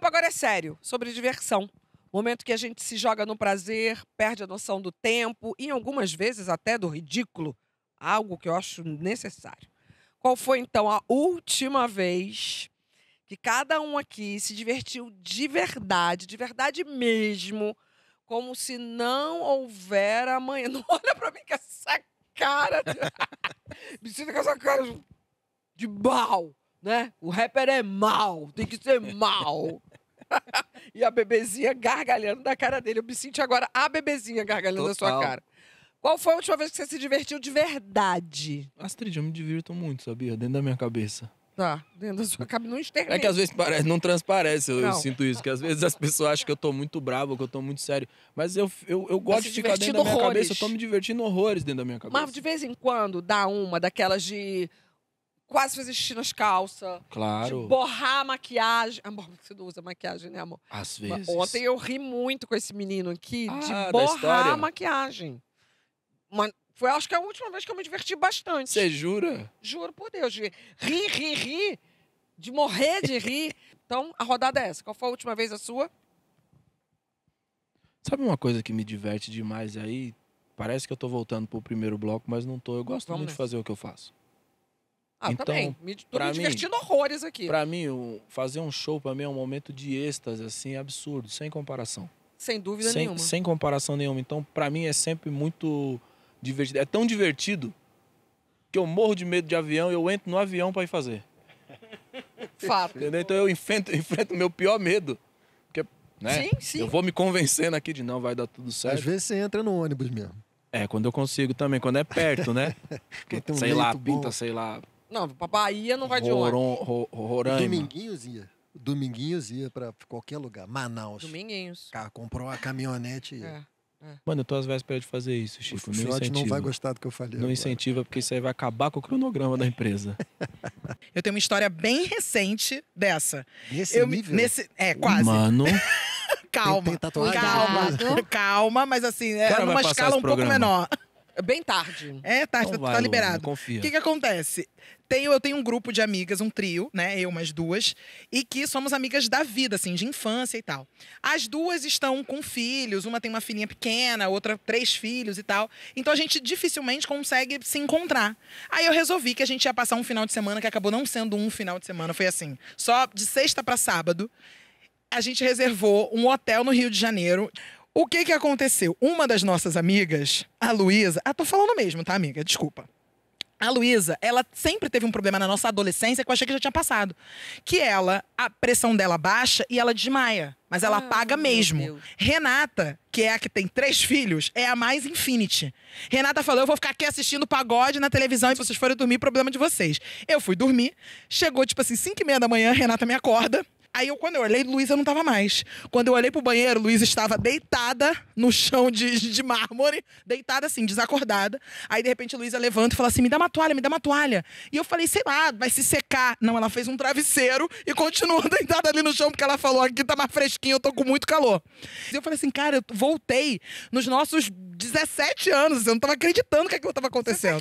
papo agora é sério, sobre diversão. Momento que a gente se joga no prazer, perde a noção do tempo e algumas vezes até do ridículo, algo que eu acho necessário. Qual foi então a última vez que cada um aqui se divertiu de verdade, de verdade mesmo, como se não houver amanhã? Não olha para mim com essa cara. De... Me sinta com essa cara de, de né? O rapper é mal, tem que ser mal. e a bebezinha gargalhando da cara dele. Eu me senti agora a bebezinha gargalhando Total. da sua cara. Qual foi a última vez que você se divertiu de verdade? Astrid, eu me divirto muito, sabia? Dentro da minha cabeça. Tá, dentro da sua cabeça, não externa. É que às vezes parece, não transparece, eu, não. eu, sinto isso. Que às vezes as pessoas acham que eu tô muito bravo, que eu tô muito sério. Mas eu, eu, eu tá gosto de ficar dentro da minha cabeça, eu tô me divertindo horrores dentro da minha cabeça. Mas de vez em quando dá uma daquelas de quase fazer xixi nas calças. Claro. borrar a maquiagem. É amor, você não usa maquiagem, né, amor? Às vezes. Ontem eu ri muito com esse menino aqui ah, de borrar a maquiagem. foi, acho que, é a última vez que eu me diverti bastante. Você jura? Juro por Deus. De ri, ri, ri, De morrer de rir. Então, a rodada é essa. Qual foi a última vez a sua? Sabe uma coisa que me diverte demais aí? Parece que eu tô voltando pro primeiro bloco, mas não tô. Eu gosto Vamos muito nessa. de fazer o que eu faço. Ah, tá então, também. Me, tô me divertindo mim, horrores aqui. Pra mim, fazer um show pra mim é um momento de êxtase, assim, absurdo, sem comparação. Sem dúvida sem, nenhuma. Sem comparação nenhuma. Então, pra mim, é sempre muito divertido. É tão divertido que eu morro de medo de avião e eu entro no avião pra ir fazer. Fato. Entendeu? Então eu enfrento, enfrento o meu pior medo. Porque, é, né? Sim, sim. Eu vou me convencendo aqui de não, vai dar tudo certo. Às vezes você entra no ônibus mesmo. É, quando eu consigo também, quando é perto, né? Porque, sei lá, bom. pinta, sei lá, não, pra Bahia não vai de Roron, ônibus. Ro, Roraima. Dominguinhos ia. Dominguinhos ia pra qualquer lugar. Manaus. Dominguinhos. Cara, comprou uma caminhonete e ia. É, é. Mano, eu tô às vésperas de fazer isso, Chico. O Fiote não vai gostar do que eu falei. Não agora. incentiva, porque isso aí vai acabar com o cronograma da empresa. eu tenho uma história bem recente dessa. Nesse eu, nível? Nesse, é, quase. Mano... calma, tem, tem calma, calma, mas assim, é uma numa escala um pouco menor. É bem tarde. É tarde, então tá, vai, tá liberado. Luna, confia. O que, que acontece? Tenho, eu tenho um grupo de amigas, um trio, né? Eu, mais duas, e que somos amigas da vida, assim, de infância e tal. As duas estão com filhos, uma tem uma filhinha pequena, outra três filhos e tal. Então a gente dificilmente consegue se encontrar. Aí eu resolvi que a gente ia passar um final de semana, que acabou não sendo um final de semana, foi assim, só de sexta para sábado. A gente reservou um hotel no Rio de Janeiro o que que aconteceu? Uma das nossas amigas, a Luísa. Ah, tô falando mesmo, tá, amiga? Desculpa. A Luísa, ela sempre teve um problema na nossa adolescência que eu achei que já tinha passado. Que ela, a pressão dela baixa e ela desmaia. Mas ela ah, apaga mesmo. Renata, que é a que tem três filhos, é a mais infinity. Renata falou: eu vou ficar aqui assistindo pagode na televisão e se vocês forem dormir, problema de vocês. Eu fui dormir, chegou tipo assim, 5 e meia da manhã, Renata me acorda. Aí eu, quando eu olhei, Luísa não tava mais. Quando eu olhei pro banheiro, Luísa estava deitada no chão de, de mármore, deitada assim, desacordada. Aí, de repente, Luísa levanta e fala assim: me dá uma toalha, me dá uma toalha. E eu falei, sei lá, vai se secar. Não, ela fez um travesseiro e continuou deitada ali no chão, porque ela falou: aqui tá mais fresquinho, eu tô com muito calor. E eu falei assim, cara, eu voltei nos nossos 17 anos, eu não tava acreditando que aquilo tava acontecendo.